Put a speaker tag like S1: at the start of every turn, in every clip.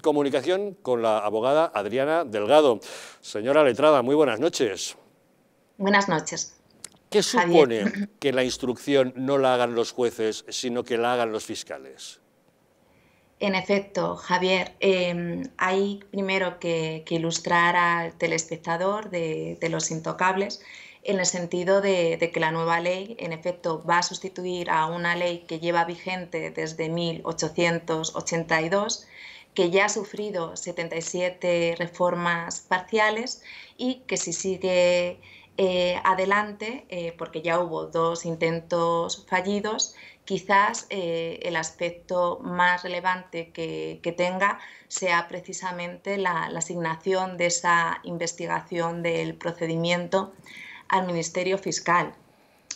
S1: Comunicación con la abogada Adriana Delgado. Señora Letrada, muy buenas noches.
S2: Buenas noches. ¿Qué supone
S1: que la instrucción no la hagan los jueces, sino que la hagan los fiscales?
S2: En efecto, Javier, em, hay primero que, ilustrar al telespectador de, los intocables en el sentido de, de, que la nueva ley, en efecto, va a sustituir a una ley que lleva vigente desde 1882 que ya ha sufrido 77 reformas parciales y que si sigue eh, adelante, eh, porque ya hubo dos intentos fallidos, quizás eh, el aspecto más relevante que, tenga sea precisamente la, la, asignación de esa investigación del procedimiento al Ministerio Fiscal.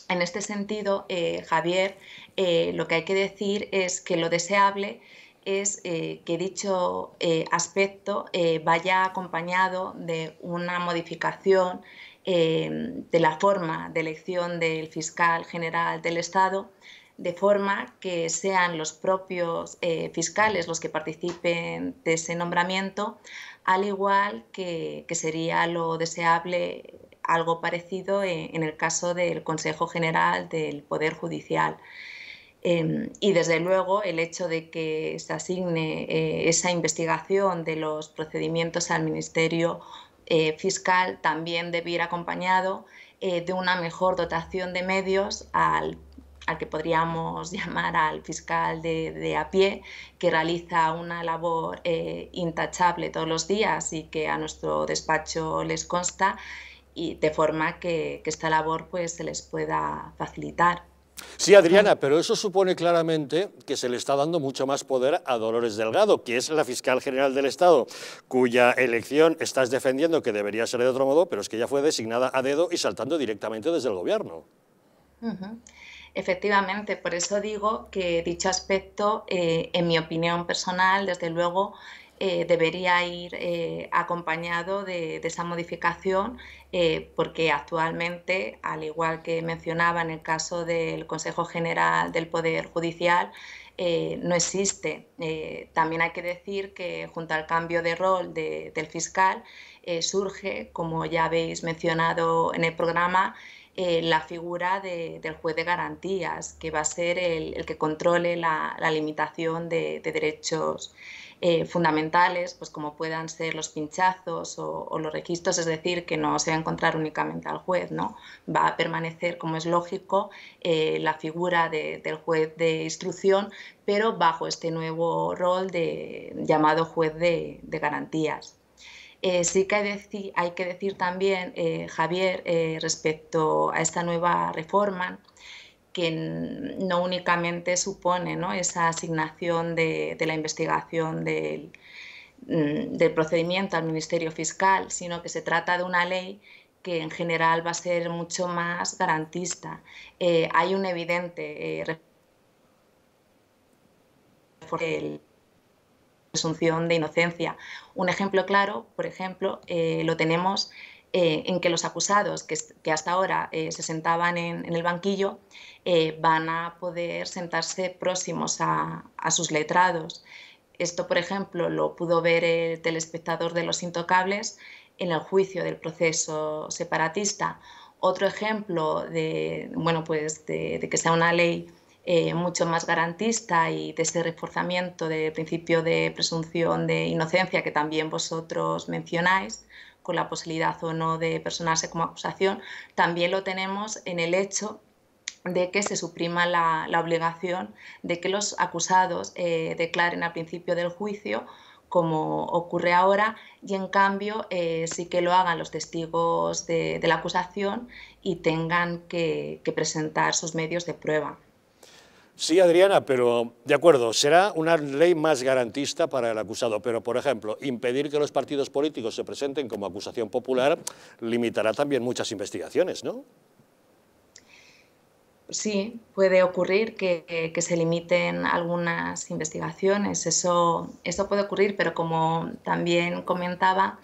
S2: En este sentido, Javier, lo que hay que decir es que lo deseable es eh, que dicho eh, aspecto eh, vaya acompañado de una modificación de la forma de elección del fiscal general del Estado, de forma que sean los propios fiscales los que participen de ese nombramiento, al igual que, sería lo deseable algo parecido en el caso del Consejo General del Poder Judicial. Em, y desde luego el hecho de que se asigne eh, esa investigación de los procedimientos al Ministerio eh, Fiscal también debe ir acompañado eh, de una mejor dotación de medios al, que podríamos llamar al fiscal de, a pie, que realiza una labor intachable todos los días y que a nuestro despacho les consta, y de forma que, que esta labor pues, se les pueda facilitar.
S1: Sí, Adriana, pero eso supone claramente que se le está dando mucho más poder a Dolores Delgado, que es la fiscal general del Estado, cuya elección estás defendiendo que debería ser de otro modo, pero es que ya fue designada a dedo y saltando directamente desde el gobierno.
S2: Efectivamente, por eso digo que dicho aspecto, eh, en mi opinión personal, desde luego, eh, debería ir eh, acompañado de, esa modificación eh, porque actualmente, al igual que mencionaba en el caso del Consejo General del Poder Judicial, no existe. también hay que decir que junto al cambio de rol del fiscal surge, como ya habéis mencionado en el programa, eh, la figura del juez de garantías, que va a ser el, que controle la, limitación de, derechos eh, fundamentales, pues como puedan ser los pinchazos o, los registros, es decir, que no se va a encontrar únicamente al juez, ¿no? Va a permanecer, como es lógico, eh, la figura del juez de instrucción, pero bajo este nuevo rol de, llamado juez de garantías. Eh, sí que hay, que decir también, eh, Javier, eh, respecto a esta nueva reforma, que no únicamente supone esa asignación de, la investigación mm, del, procedimiento al Ministerio Fiscal, sino que se trata de una ley que en general va a ser mucho más garantista. hay un evidente... el presunción de inocencia. Un ejemplo claro, por ejemplo, eh, lo tenemos eh, en que los acusados que, hasta ahora eh, se sentaban en, el banquillo van a poder sentarse próximos a, sus letrados. Esto, por ejemplo, lo pudo ver el telespectador de Los Intocables en el juicio del proceso separatista. Otro ejemplo de, bueno, pues de, de que sea una ley eh, mucho más garantista y de ese reforzamiento del principio de presunción de inocencia que también vosotros mencionáis, con la posibilidad o no de personarse como acusación, también lo tenemos en el hecho de que se suprima la, obligación de que los acusados eh, declaren al principio del juicio como ocurre ahora, y en cambio eh, sí que lo hagan los testigos de, la acusación y tengan que presentar sus medios de prueba.
S1: Sí, Adriana, pero de acuerdo, será una ley más garantista para el acusado, pero por ejemplo, impedir que los partidos políticos se presenten como acusación popular limitará también muchas investigaciones, ¿no?
S2: Sí, puede ocurrir que, se limiten algunas investigaciones, eso, eso puede ocurrir, pero como también comentaba,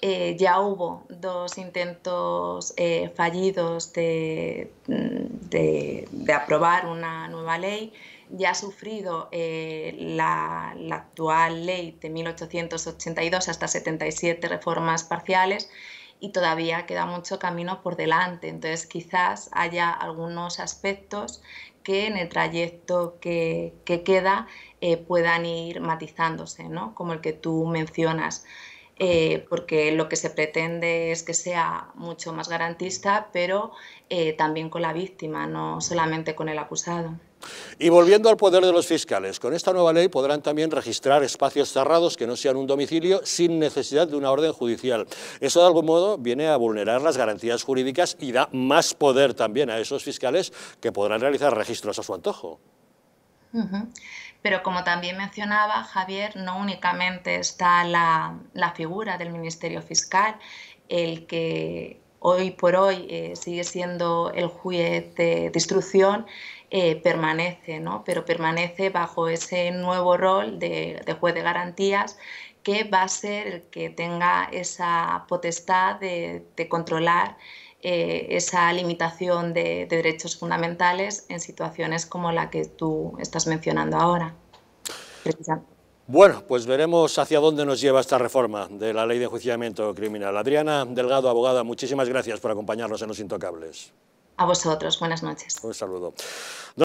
S2: eh, ya hubo dos intentos eh, fallidos de, mm, este, de, aprobar una nueva ley ya ha sufrido eh, la, actual ley de 1882 hasta 77 reformas parciales y todavía queda mucho camino por delante. Entonces quizás haya algunos aspectos que en el trayecto que, queda eh, puedan ir matizándose, ¿no? como el que tú mencionas. Eh, porque lo que se pretende es que sea mucho más garantista, pero eh, también con la víctima, no solamente con el acusado.
S1: Y volviendo al poder de los fiscales, con esta nueva ley podrán también registrar espacios cerrados que no sean un domicilio sin necesidad de una orden judicial. Eso de algún modo viene a vulnerar las garantías jurídicas y da más poder también a esos fiscales que podrán realizar registros a su antojo.
S2: Pero como también mencionaba Javier, no únicamente está la, figura del Ministerio Fiscal, el que hoy por hoy eh, sigue siendo el juez de, destrucción, instrucción, eh, permanece, ¿no? pero permanece bajo ese nuevo rol de, juez de garantías que va a ser el que tenga esa potestad de, de controlar eh, esa limitación de, derechos fundamentales en situaciones como la que tú estás mencionando ahora.
S1: Bueno, pues veremos hacia dónde nos lleva esta reforma de la ley de enjuiciamiento criminal. Adriana Delgado, abogada, muchísimas gracias por acompañarnos en Los Intocables.
S2: A vosotros, buenas noches.
S1: Un saludo.